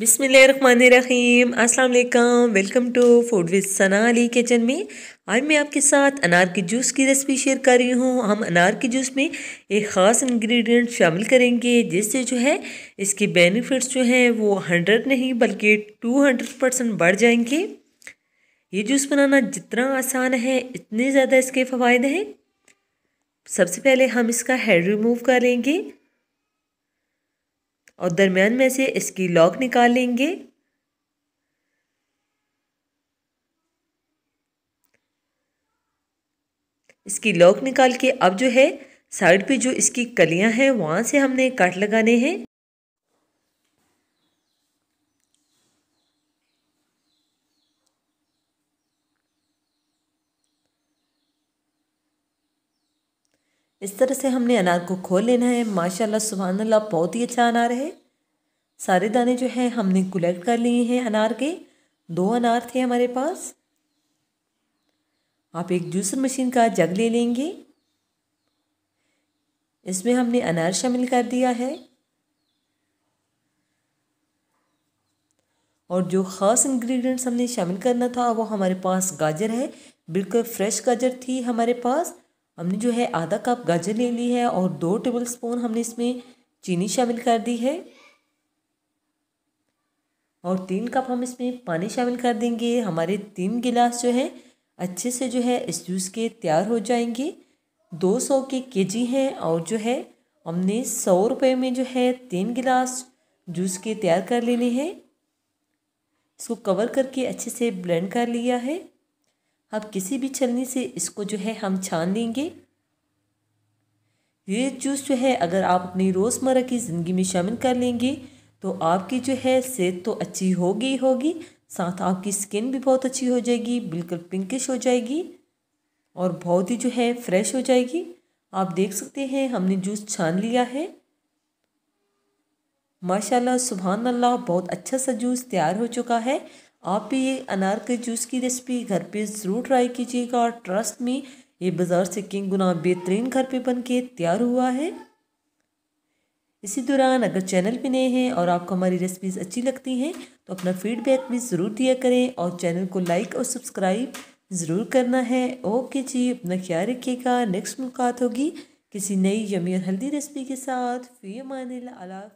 बिसमीम अस्सलाम welcome to food with Sana Ali kitchen में आज मैं आपके साथ अनार के जूस की रेसिपी शेयर कर रही हूँ हम अनार के जूस में एक ख़ास इंग्रेडिएंट शामिल करेंगे जिससे जो है इसके बेनिफिट्स जो हैं वो हंड्रेड नहीं बल्कि टू हंड्रेड परसेंट बढ़ जाएंगे ये जूस बनाना जितना आसान है इतने ज़्यादा इसके फ़वाद हैं सबसे पहले हम इसका हेड रिमूव करेंगे और दरमियान में से इसकी लॉक निकाल लेंगे इसकी लॉक निकाल के अब जो है साइड पे जो इसकी कलियां हैं वहाँ से हमने कट लगाने हैं इस तरह से हमने अनार को खोल लेना है माशाल्लाह सुबह अल्लाह बहुत ही अच्छा अनार है सारे दाने जो हैं हमने कलेक्ट कर लिए हैं अनार के दो अनार थे हमारे पास आप एक जूसर मशीन का जग ले लेंगे इसमें हमने अनार शामिल कर दिया है और जो ख़ास इंग्रेडिएंट्स हमने शामिल करना था वो हमारे पास गाजर है बिल्कुल फ्रेश गाजर थी हमारे पास हमने जो है आधा कप गाजर ले ली है और दो टेबल स्पून हमने इसमें चीनी शामिल कर दी है और तीन कप हम इसमें पानी शामिल कर देंगे हमारे तीन गिलास जो है अच्छे से जो है इस जूस के तैयार हो जाएंगे दो सौ के के जी हैं और जो है हमने सौ रुपये में जो है तीन गिलास जूस के तैयार कर लेने हैं इसको कवर करके अच्छे से ब्लेंड कर लिया है अब किसी भी छलनी से इसको जो है हम छान लेंगे ये जूस जो है अगर आप अपनी रोज़मर्रा की ज़िंदगी में शामिल कर लेंगे तो आपकी जो है सेहत तो अच्छी होगी होगी साथ आपकी स्किन भी बहुत अच्छी हो जाएगी बिल्कुल पिंकिश हो जाएगी और बहुत ही जो है फ्रेश हो जाएगी आप देख सकते हैं हमने जूस छान लिया है माशाल्लाह सुबहान अल्लाह बहुत अच्छा सा जूस तैयार हो चुका है आप भी ये अनार के जूस की रेसिपी घर पे ज़रूर ट्राई कीजिएगा और ट्रस्ट में ये बाज़ार से किंग गुना बेहतरीन घर पे बन के तैयार हुआ है इसी दौरान अगर चैनल पे नए हैं और आपको हमारी रेसिपीज़ अच्छी लगती हैं तो अपना फीडबैक भी ज़रूर दिया करें और चैनल को लाइक और सब्सक्राइब ज़रूर करना है ओके जी अपना ख्याल रखिएगा नेक्स्ट मुलाकात होगी किसी नई यमी और हेल्दी रेसिपी के साथ फ़ी अमान अला